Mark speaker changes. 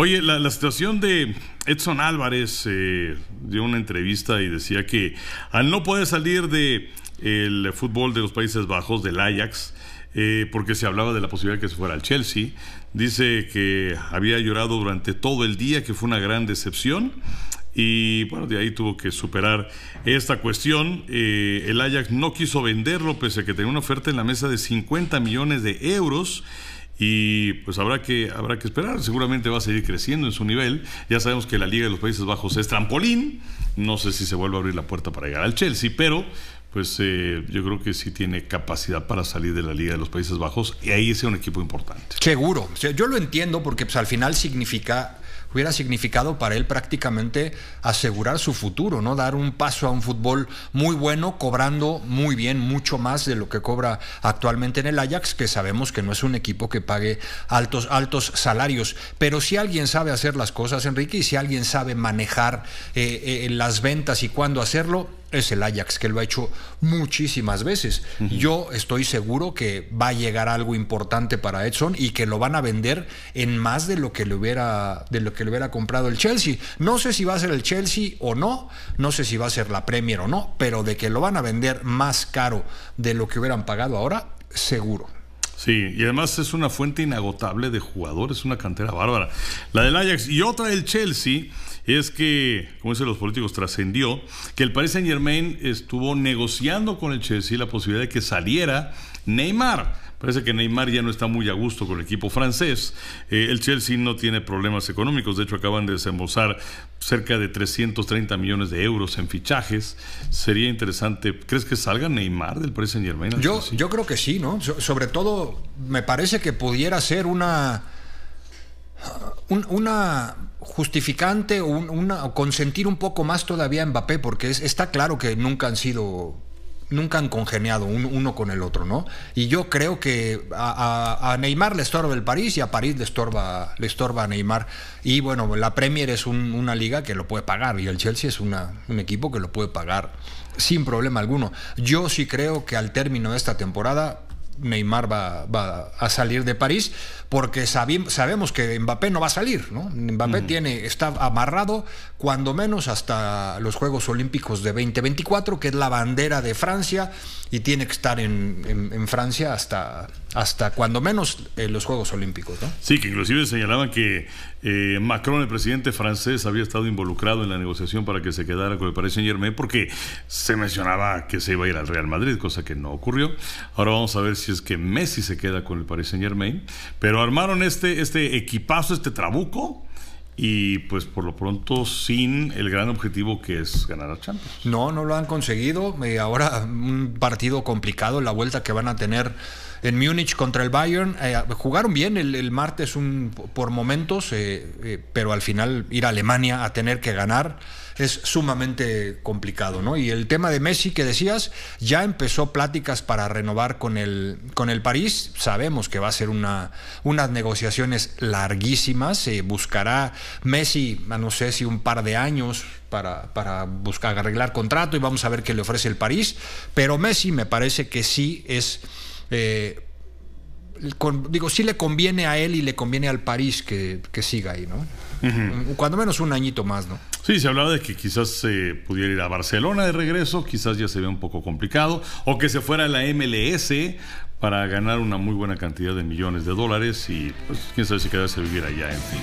Speaker 1: Oye, la, situación de Edson Álvarez eh, dio una entrevista y decía que al no poder salir del fútbol de los Países Bajos, del Ajax, eh, porque se hablaba de la posibilidad de que se fuera al Chelsea, dice que había llorado durante todo el día, que fue una gran decepción. Y bueno, de ahí tuvo que superar esta cuestión. Eh, el Ajax no quiso venderlo, pese a que tenía una oferta en la mesa de 50 millones de euros y pues habrá que, habrá que esperar, seguramente va a seguir creciendo en su nivel, ya sabemos que la Liga de los Países Bajos es trampolín, no sé si se vuelve a abrir la puerta para llegar al Chelsea, pero pues eh, yo creo que sí tiene capacidad para salir de la Liga de los Países Bajos y ahí es un equipo importante.
Speaker 2: Seguro, yo lo entiendo porque pues, al final significa hubiera significado para él prácticamente asegurar su futuro, ¿no? Dar un paso a un fútbol muy bueno, cobrando muy bien, mucho más de lo que cobra actualmente en el Ajax, que sabemos que no es un equipo que pague altos, altos salarios. Pero si alguien sabe hacer las cosas, Enrique, y si alguien sabe manejar eh, eh, las ventas y cuándo hacerlo, es el Ajax, que lo ha hecho muchísimas veces. Yo estoy seguro que va a llegar algo importante para Edson y que lo van a vender en más de lo que le hubiera, de lo que le hubiera comprado el Chelsea. No sé si va a ser el Chelsea o no, no sé si va a ser la
Speaker 1: Premier o no, pero de que lo van a
Speaker 2: vender más caro de lo que hubieran pagado ahora,
Speaker 1: seguro. Sí, y además es una fuente inagotable de jugadores, una cantera bárbara. La del Ajax y otra del Chelsea es que, como dicen los políticos, trascendió que el Paris Saint Germain estuvo negociando con el Chelsea la posibilidad de que saliera Neymar. Parece que Neymar ya no está muy a gusto con el equipo francés. Eh, el Chelsea no tiene problemas económicos. De hecho, acaban de desembolsar cerca de 330 millones de euros en fichajes. Sería interesante. ¿Crees que salga Neymar del Paris Saint Germain? Yo,
Speaker 2: yo creo que sí, ¿no? sobre todo, me parece que pudiera ser una. una justificante o, consentir un poco más todavía a Mbappé, porque está claro que nunca han sido nunca han congeniado uno con el otro, ¿no? Y yo creo que a, Neymar le estorba el París y a París le estorba, le estorba a Neymar. Y bueno, la Premier es una liga que lo puede pagar y el Chelsea es un equipo que lo puede pagar sin problema alguno. Yo sí creo que al término de esta temporada Neymar va, a salir de París, porque sabemos que Mbappé no va a salir, ¿no? Mbappé tiene, está amarrado cuando menos hasta los Juegos Olímpicos de 2024, que es la bandera de Francia, y tiene que estar en, Francia hasta, hasta cuando menos eh, los Juegos Olímpicos,
Speaker 1: Sí, que inclusive señalaban que eh, Macron, el presidente francés, había estado involucrado en la negociación para que se quedara con el Paris Saint Germain, porque se mencionaba que se iba a ir al Real Madrid, cosa que no ocurrió. Ahora vamos a ver si es que Messi se queda con el Paris Saint Germain, pero armaron este, este equipazo, este trabuco, y pues por lo pronto sin el gran objetivo que es ganar a Champions.
Speaker 2: No, no lo han conseguido. Eh, ahora un partido complicado, la vuelta que van a tener en Múnich contra el Bayern. Eh, jugaron bien el, martes un, por momentos, eh, pero al final ir a Alemania a tener que ganar es sumamente complicado, ¿no? Y el tema de Messi que decías, ya empezó pláticas para renovar con el, con el París. Sabemos que va a ser una, unas negociaciones larguísimas. Se buscará Messi, no sé si un par de años para, para buscar arreglar contrato y vamos a ver qué le ofrece el París. Pero Messi me parece que sí es... Eh, digo, sí le conviene a él y le conviene al París que, siga ahí, ¿no? Cuando menos un añito más, ¿no?
Speaker 1: Sí, se hablaba de que quizás se eh, pudiera ir a Barcelona de regreso, quizás ya se ve un poco complicado, o que se fuera a la MLS para ganar una muy buena cantidad de millones de dólares y pues, quién sabe si quedarse a vivir allá, en fin.